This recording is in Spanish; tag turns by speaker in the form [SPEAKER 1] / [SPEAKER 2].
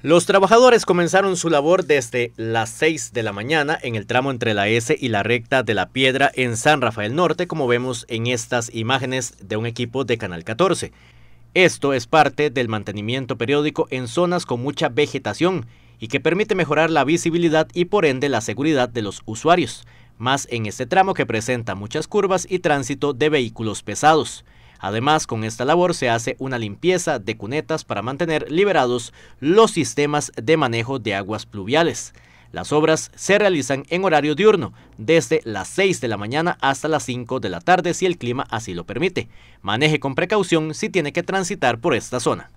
[SPEAKER 1] Los trabajadores comenzaron su labor desde las 6 de la mañana en el tramo entre la S y la recta de la Piedra en San Rafael Norte, como vemos en estas imágenes de un equipo de Canal 14. Esto es parte del mantenimiento periódico en zonas con mucha vegetación y que permite mejorar la visibilidad y por ende la seguridad de los usuarios, más en este tramo que presenta muchas curvas y tránsito de vehículos pesados. Además, con esta labor se hace una limpieza de cunetas para mantener liberados los sistemas de manejo de aguas pluviales. Las obras se realizan en horario diurno, desde las 6 de la mañana hasta las 5 de la tarde si el clima así lo permite. Maneje con precaución si tiene que transitar por esta zona.